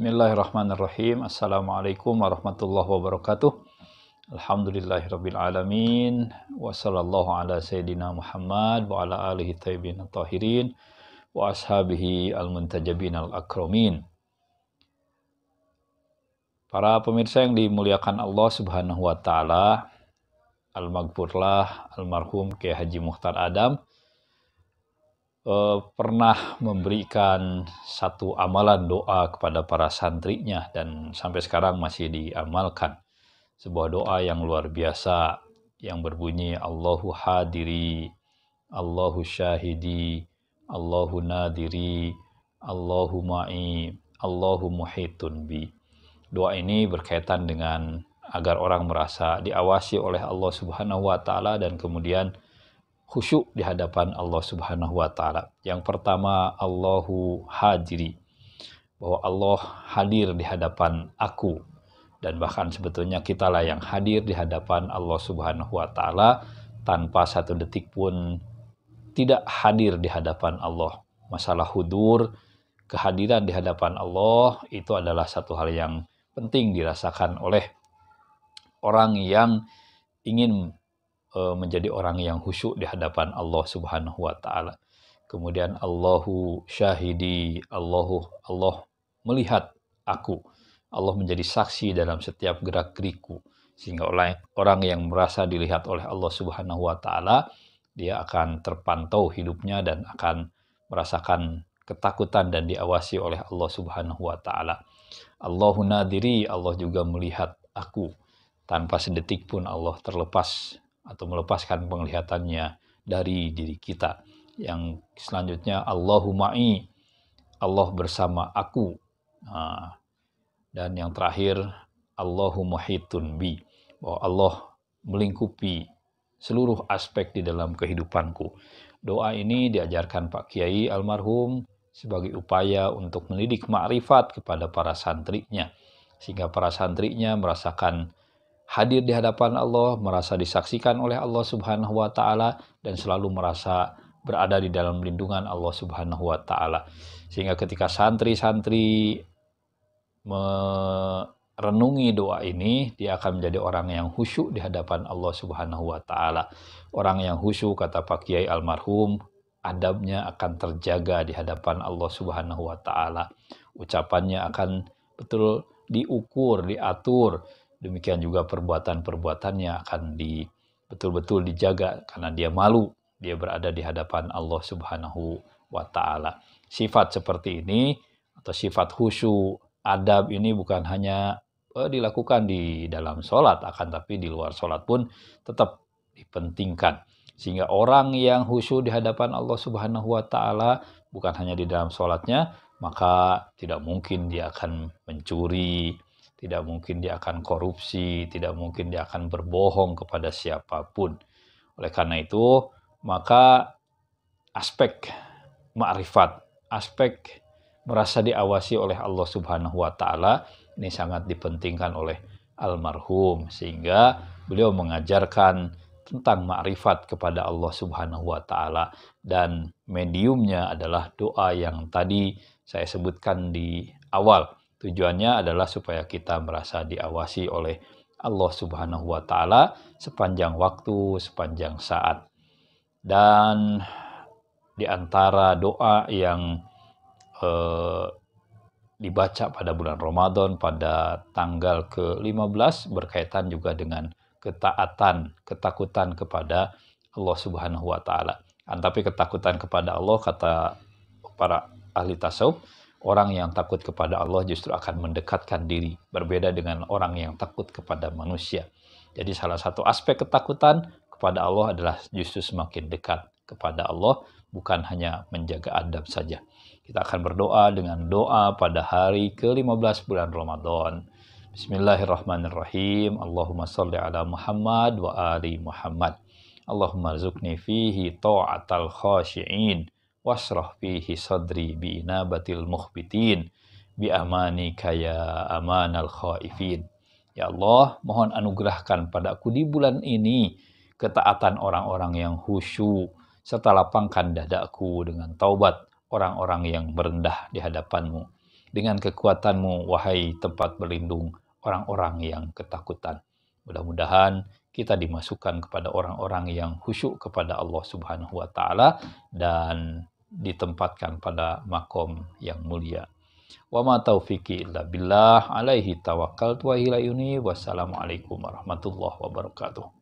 Bismillahirrahmanirrahim. Assalamualaikum warahmatullahi wabarakatuh. Alhamdulillahirrabbilalamin. Wassalamu'alaikum ala Sayyidina Muhammad wa ala alihi taibin tahirin wa ashabihi al-muntajabin al-akramin. Para pemirsa yang dimuliakan Allah subhanahu wa ta'ala, al Almarhum Kiai Haji Muhtar Adam, eh, pernah memberikan satu amalan doa kepada para santrinya dan sampai sekarang masih diamalkan. Sebuah doa yang luar biasa yang berbunyi Allahu hadiri, Allahu syahidi, Allahu nadiri, Allahu ma'i, Allahu muhitun bi. Doa ini berkaitan dengan agar orang merasa diawasi oleh Allah Subhanahu wa taala dan kemudian khusyuk di hadapan Allah Subhanahu wa taala. Yang pertama Allahu hadiri bahwa Allah hadir di hadapan aku dan bahkan sebetulnya kitalah yang hadir di hadapan Allah Subhanahu wa taala tanpa satu detik pun tidak hadir di hadapan Allah. Masalah hudur, kehadiran di hadapan Allah itu adalah satu hal yang penting dirasakan oleh orang yang ingin Eh, menjadi orang yang khusyuk di hadapan Allah Subhanahu wa taala. Kemudian Allahu syahidi, Allahu Allah melihat aku. Allah menjadi saksi dalam setiap gerak-gerikku sehingga orang yang merasa dilihat oleh Allah Subhanahu wa taala dia akan terpantau hidupnya dan akan merasakan ketakutan dan diawasi oleh Allah Subhanahu wa taala. Allahu nadiri, Allah juga melihat aku. Tanpa sedetik pun Allah terlepas atau melepaskan penglihatannya dari diri kita. Yang selanjutnya Allahumma'i, Allah bersama aku. Nah, dan yang terakhir Allahumma hitunbi bi, bahwa Allah melingkupi seluruh aspek di dalam kehidupanku. Doa ini diajarkan Pak Kiai almarhum sebagai upaya untuk mendidik makrifat kepada para santrinya sehingga para santrinya merasakan hadir di hadapan Allah, merasa disaksikan oleh Allah Subhanahu wa taala dan selalu merasa berada di dalam lindungan Allah Subhanahu wa taala. Sehingga ketika santri-santri merenungi doa ini, dia akan menjadi orang yang khusyuk di hadapan Allah Subhanahu wa taala. Orang yang khusyuk kata Pak Kiai almarhum, adabnya akan terjaga di hadapan Allah Subhanahu wa taala. Ucapannya akan betul diukur, diatur Demikian juga perbuatan-perbuatannya akan di betul-betul dijaga karena dia malu dia berada di hadapan Allah Subhanahu wa taala. Sifat seperti ini atau sifat khusyuk, adab ini bukan hanya eh, dilakukan di dalam solat akan tapi di luar solat pun tetap dipentingkan sehingga orang yang khusyuk di hadapan Allah Subhanahu wa taala bukan hanya di dalam solatnya maka tidak mungkin dia akan mencuri tidak mungkin dia akan korupsi, tidak mungkin dia akan berbohong kepada siapapun. Oleh karena itu, maka aspek ma'rifat, aspek merasa diawasi oleh Allah Subhanahu wa taala ini sangat dipentingkan oleh almarhum sehingga beliau mengajarkan tentang ma'rifat kepada Allah Subhanahu wa taala dan mediumnya adalah doa yang tadi saya sebutkan di awal Tujuannya adalah supaya kita merasa diawasi oleh Allah Subhanahu wa taala sepanjang waktu, sepanjang saat. Dan di antara doa yang eh, dibaca pada bulan Ramadan pada tanggal ke-15 berkaitan juga dengan ketaatan, ketakutan kepada Allah Subhanahu wa taala. Tapi ketakutan kepada Allah kata para ahli tasawuf Orang yang takut kepada Allah justru akan mendekatkan diri, berbeda dengan orang yang takut kepada manusia. Jadi salah satu aspek ketakutan kepada Allah adalah justru semakin dekat kepada Allah, bukan hanya menjaga adab saja. Kita akan berdoa dengan doa pada hari ke-15 bulan Ramadan. Bismillahirrahmanirrahim. Allahumma salli ala Muhammad wa ali Muhammad. Allahumma zukni fihi ta'atal khashi'in wasroh fihi sadri bi inabatil muhbitin bi amani kaya Ya Allah, mohon anugerahkan padaku di bulan ini ketaatan orang-orang yang khusyuk serta lapangkan dadaku dengan taubat orang-orang yang merendah di hadapanmu. Dengan kekuatanmu, wahai tempat berlindung orang-orang yang ketakutan. Mudah-mudahan kita dimasukkan kepada orang-orang yang khusyuk kepada Allah Subhanahu wa taala dan ditempatkan pada makom yang mulia. Wa ma taufiqi illa billah alaihi tawakkaltu wa ilaihi wassalamualaikum warahmatullahi wabarakatuh.